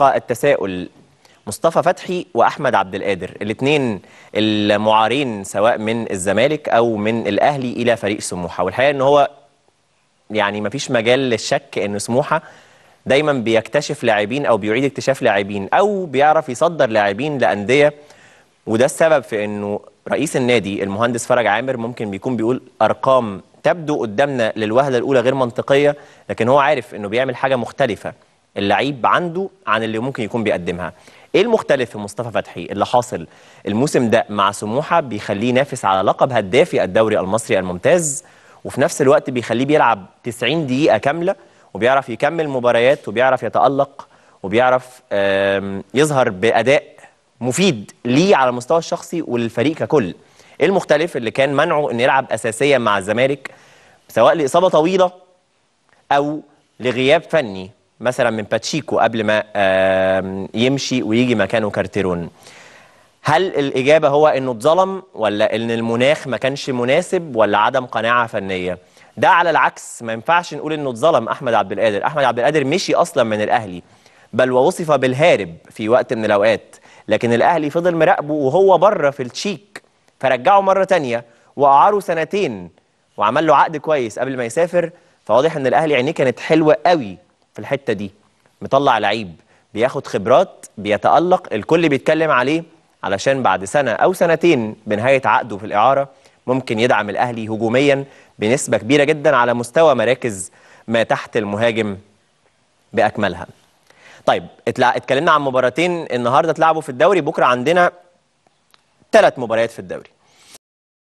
يبقى التساؤل مصطفى فتحي واحمد عبد القادر الاثنين المعارين سواء من الزمالك او من الاهلي الى فريق سموحه والحقيقه ان هو يعني ما فيش مجال للشك ان سموحه دايما بيكتشف لاعبين او بيعيد اكتشاف لاعبين او بيعرف يصدر لاعبين لانديه وده السبب في انه رئيس النادي المهندس فرج عامر ممكن بيكون بيقول ارقام تبدو قدامنا للوهله الاولى غير منطقيه لكن هو عارف انه بيعمل حاجه مختلفه اللعيب عنده عن اللي ممكن يكون بيقدمها ايه المختلف في مصطفى فتحي اللي حاصل الموسم ده مع سموحه بيخليه ينافس على لقب هدافي الدوري المصري الممتاز وفي نفس الوقت بيخليه بيلعب 90 دقيقه كامله وبيعرف يكمل مباريات وبيعرف يتالق وبيعرف يظهر باداء مفيد ليه على المستوى الشخصي وللفريق ككل ايه المختلف اللي كان منعه انه يلعب اساسيا مع الزمالك سواء لاصابه طويله او لغياب فني مثلا من باتشيكو قبل ما يمشي ويجي مكانه كارتيرون هل الإجابة هو إنه اتظلم ولا إن المناخ ما كانش مناسب ولا عدم قناعة فنية؟ ده على العكس ما ينفعش نقول إنه اتظلم أحمد عبد القادر، أحمد عبد القادر مشي أصلا من الأهلي بل ووصف بالهارب في وقت من الأوقات، لكن الأهلي فضل مراقبه وهو بره في التشيك فرجعه مرة تانية وأعاره سنتين وعمل له عقد كويس قبل ما يسافر فواضح إن الأهلي عينيه كانت حلوة قوي في الحته دي مطلع لعيب بياخد خبرات بيتالق الكل بيتكلم عليه علشان بعد سنه او سنتين بنهايه عقده في الاعاره ممكن يدعم الاهلي هجوميا بنسبه كبيره جدا على مستوى مراكز ما تحت المهاجم باكملها. طيب اتكلمنا عن مباراتين النهارده اتلعبوا في الدوري بكره عندنا ثلاث مباريات في الدوري.